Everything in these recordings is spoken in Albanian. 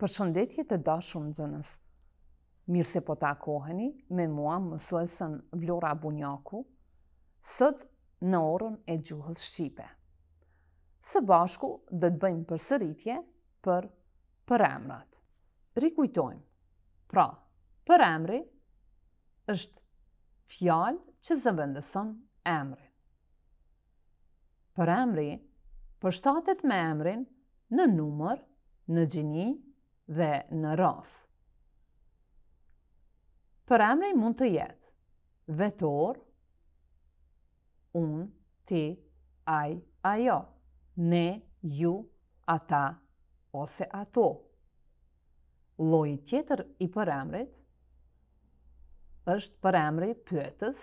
Për shëndetje të dashur në zënës. Mirë se po ta koheni me mua mësuesën Vlora Bunjaku, sot në orën e gjuhës Shqipe. Së bashku dhe të bëjmë për sëritje për për emrat. Rikujtojmë, pra, për emri është fjalë që zëvëndëson emri. Për emri, përshtatet me emrin në numër, në gjinië, dhe në ras. Për emrej mund të jetë vetor, unë, ti, aj, ajo, ne, ju, ata, ose ato. Loj tjetër i për është për emri pyetës,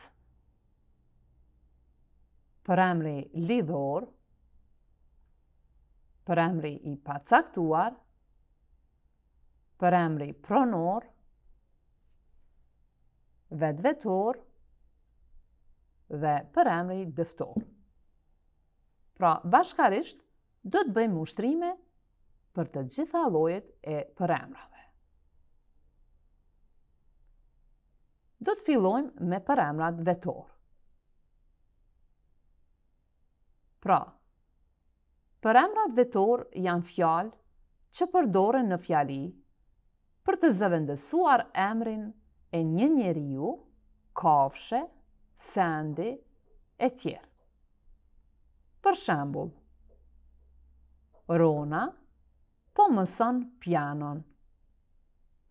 për lidhor, për emri i pacaktuar, për emri pronor, vetvetor dhe për emri dëftor. Pra, bashkarisht, do të bëjmë ushtrime për të gjitha lojet e për emrave. Do të fillojmë me për emrat vetor. Pra, për emrat vetor janë fjalë që përdore në fjali, për të zëvendësuar emrin e një njeriu, kafshe, sendi e tjerë. Për shembul, Rona po mëson pianon.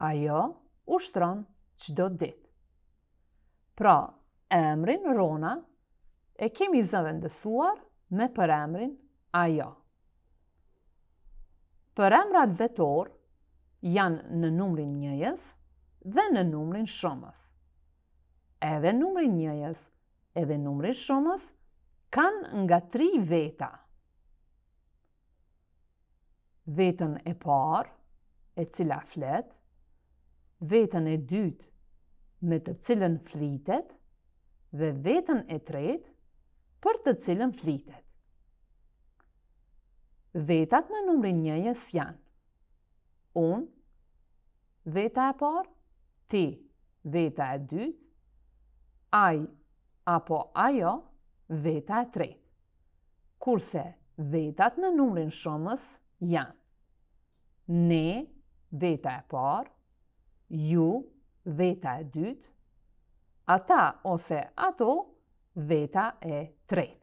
Ajo ushtron qdo dit. Pra, emrin Rona e kemi zëvendësuar me për emrin ajo. Për emrat vetor, janë në numrin njëjes dhe në numrin shomës. Edhe numrin njëjes edhe numrin shomës kanë nga tri veta. Vetën e parë, e cila fletë, vetën e dytë, me të cilën flitet, dhe vetën e tretë, për të cilën flitet. Vetat në numrin njëjes janë unë, veta e parë, ti, veta e dytë, ai, apo ajo, veta e tretë. Kurse vetat në numrin shumës janë. Ne, veta e parë, ju, veta e dytë, ata ose ato, veta e tretë.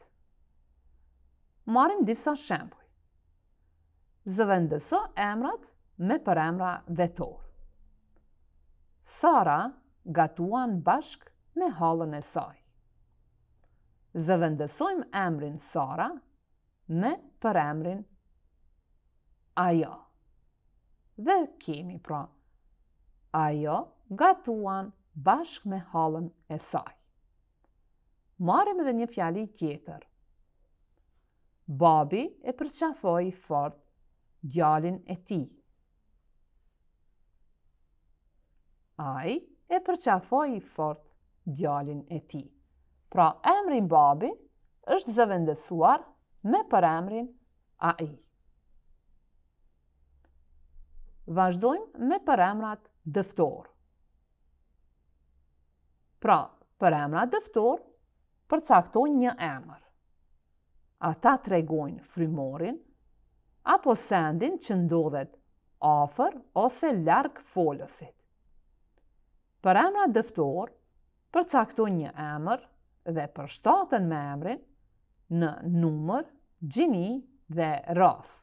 Marim disa shembuj. Zëvendëso emrat me përemra vetor. Sara gatuan bashk me halën e saj. Zëvendësojmë emrin Sara me përemrin ajo. Dhe kemi pra, ajo gatuan bashk me halën e saj. Marim edhe një fjali tjetër. Babi e përqafoj fort djalin e tij. Ai e i fort djalin e ti. Pra emri babi është zëvendësuar me për emrin a i. Vazhdojmë me për emrat dëftor. Pra, për emrat dëftor, përcaktojnë një emër. Ata tregojnë frymorin, apo sendin që ndodhet afer ose larkë folësit për emrat dëftor, përcakto një emër dhe për shtatën me emrin në numër, gjini dhe ras.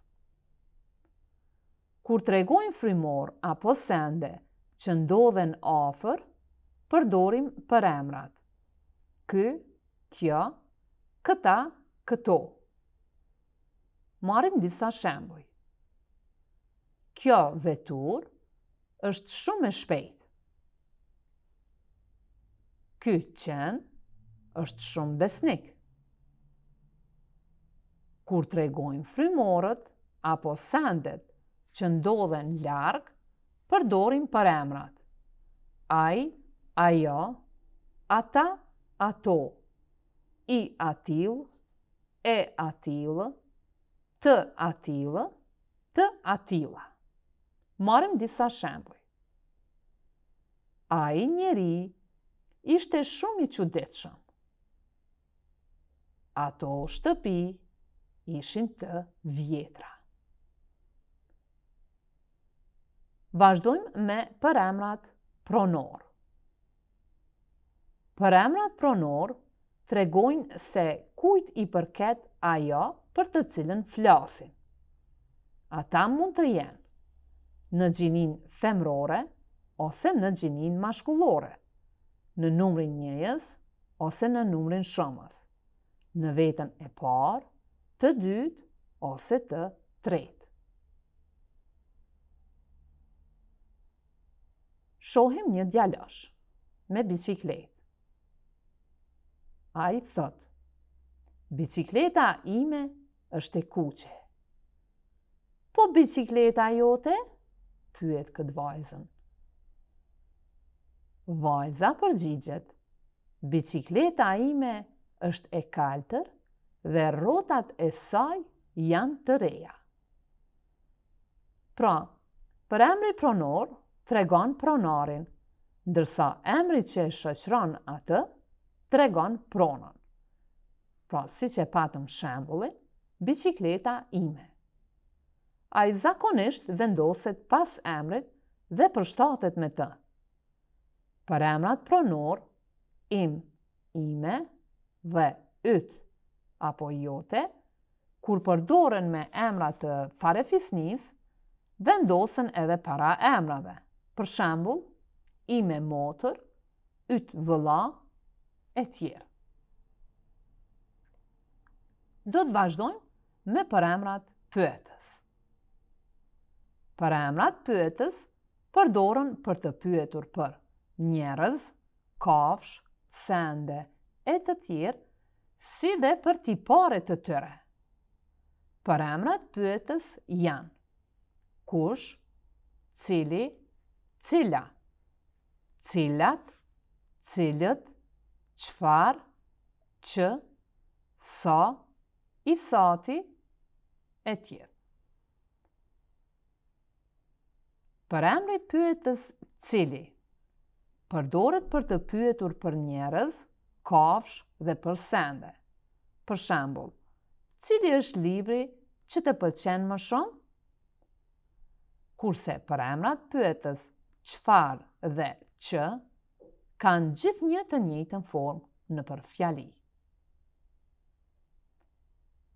Kur të regojnë frimor apo sende që ndodhen ofër, përdorim për emrat. Ky, kjo, këta, këto. Marim disa shembuj. Kjo vetur është shumë e shpejt. Ky qen është shumë besnik. Kur tregojmë frymorët apo sendet që ndodhen ljargë, përdorim për emrat. Aj, ajo, ata, ato, i atil, e atil, të atil, të atila. Marim disa shembuj. Aj njeri. Ishte shumë i qëdetshëm. Ato shtëpi ishin të vjetra. Vajdojmë me përemrat pronor. Përemrat pronor të regojnë se kujt i përket ajo për të cilën flasin. Ata mund të jenë në gjinin femrore ose në gjinin mashkullore në numrin njëjes ose në numrin shumës. në vetën e parë, të dytë ose të tretë. Shohim një djallash me biciklet. A i thot, bicikleta ime është e kuqe. Po bicikleta jote, pyet këtë vajzën vajza përgjigjet. Bicikleta ime është e kaltër dhe rotat e saj janë të reja. Pra, për emri pronor, tregon pronarin, ndërsa emri që e shëqron atë, tregon pronon. Pra, si që patëm shembuli, bicikleta ime. A i zakonisht vendoset pas emrit dhe përshtatet me të për emrat pronor, im, ime, dhe yt, apo jote, kur përdoren me emrat të fare fisnis, vendosen edhe para emrave. Për shembul, ime motër, yt vëla, e tjerë. Do të vazhdojmë me për emrat pyetës. Për emrat pyetës përdoren për të pyetur për njerëz, kafsh, sende e të tjirë, si dhe për tipare të tëre. Për emrat pyetës janë kush, cili, cila, cilat, cilët, qfar, që, sa, i e tjirë. Për emri pyetës cili – përdoret për të pyetur për njerëz, kafsh dhe për sende. Për shembull, cili është libri që të pëlqen më shumë? Kurse për emrat pyetës qfar dhe që, kanë gjithë një të njëtë në formë në përfjali.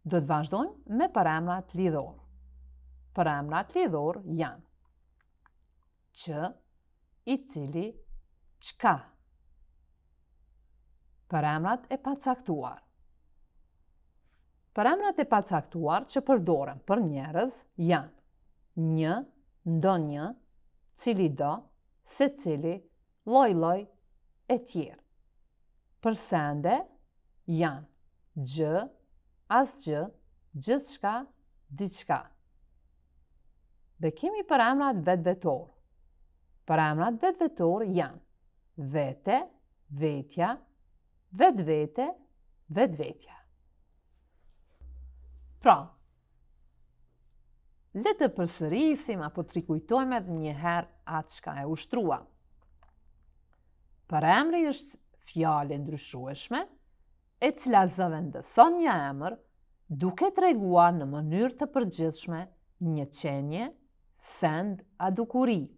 Do të vazhdojmë me për emrat lidhorë. Për emrat lidhorë janë që i cili përfjali Qka? Për emrat e pacaktuar. Për emrat e pacaktuar që përdorem për njerëz janë një, ndo një, cili do, se cili, loj loj, e tjerë. Për sende janë gjë, asgjë, gjithë shka, diçka. Dhe kemi për emrat vetë vetor. Për emrat vetë vetor janë vete, vetja, vet vete, vet vetja. Pra, le të përsërisim apo të rikujtojmë edhe njëherë atë shka e ushtrua. Për emri është fjale ndryshueshme, e cila zëvendëson një emër duke të reguar në mënyrë të përgjithshme një qenje, send a dukurit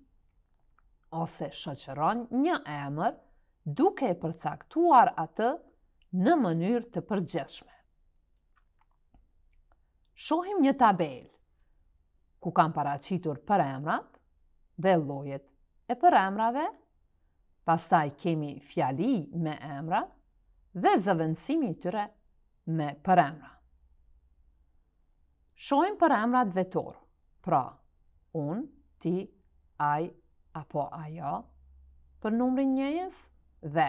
ose shëqëron një emër duke e përcaktuar atë në mënyrë të përgjeshme. Shohim një tabel ku kam paracitur për emrat dhe lojet e për emrave, pastaj kemi fjali me emra dhe zëvënsimi tyre me për emra. Shohim për emrat vetor, pra unë, ti, ajë, apo ajo për numrin njëjës dhe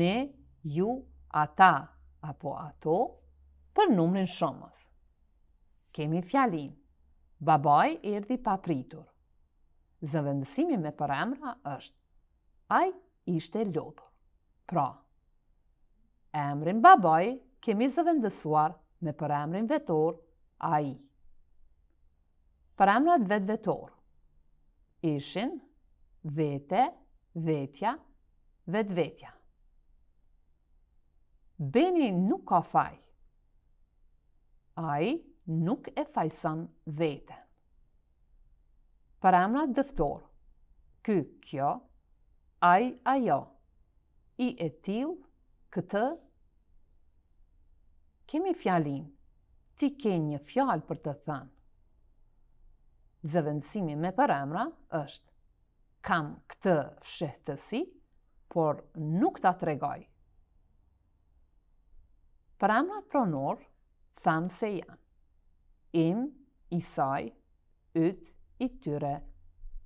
ne, ju, ata apo ato për numrin shumës. Kemi fjalin, babaj erdi papritur. Zëvendësimi me për emra është, aj ishte lodhur. Pra, emrin babaj kemi zëvendësuar me për emrin vetor, aj. Për emrat vetë vetor, ishin, vete, vetja, vetvetja. vetja. Beni nuk ka faj. Ai nuk e fajson vete. Paramra dëftor. Ky, kjo, ai, ajo. I e til, këtë. Kemi fjalin. Ti ke një fjal për të thënë. Zëvëndësimi me paramra është kam këtë fshehtësi, por nuk ta tregoj. Për amrat pronor, thamë se janë. Im, isaj, yt, i tyre,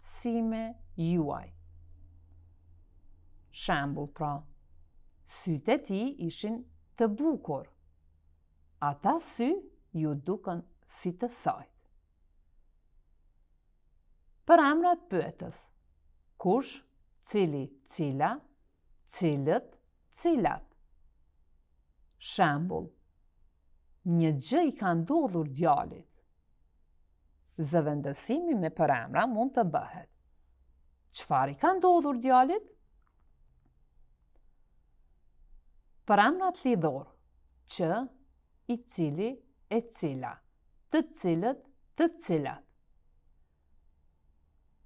sime, juaj. Shambull pra, sytë ti ishin të bukur. Ata sy ju duken si të sajt. Për amrat pëtës, kush, cili, cila, cilët, cilat. Shembul, një gjë i ka ndodhur djalit. Zëvendësimi me përemra mund të bëhet. Qfar i ka ndodhur djalit? Përemrat lidhor, që, i cili, e cila, të cilët, të cilat.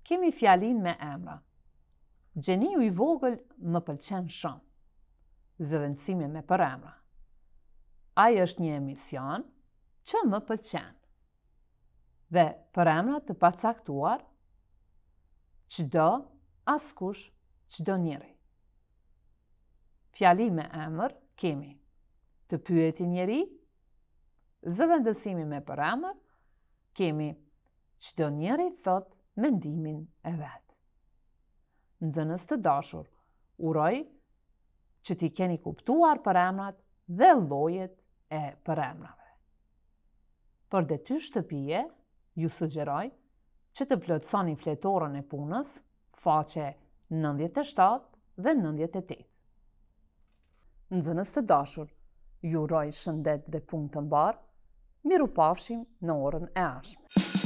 Kemi fjalin me emrat u i vogël më pëlqen shumë. Zëvendësimi me përemra. Ai është një emision që më pëlqen. Dhe emra të pacaktuar çdo askush, çdo njëri. Fjali me emër kemi të pyeti njëri, zëvendësimi me përemër kemi çdo njëri thot mendimin e vetë nxënës të dashur. Uroj që ti keni kuptuar për emrat dhe llojet e për emrave. Për detyr shtëpie, ju sugjeroj që të plotësoni fletorën e punës, faqe 97 dhe 98. Nxënës të dashur, ju uroj shëndet dhe punë të mbar. Miru pafshim në orën e ashme.